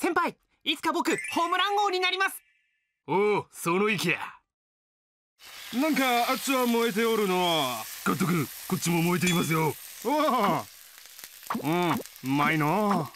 先輩いつか僕ホームラン王になりますおおその意気やなんかあっちは燃えておるの監督こっちも燃えていますよおおうんうまいの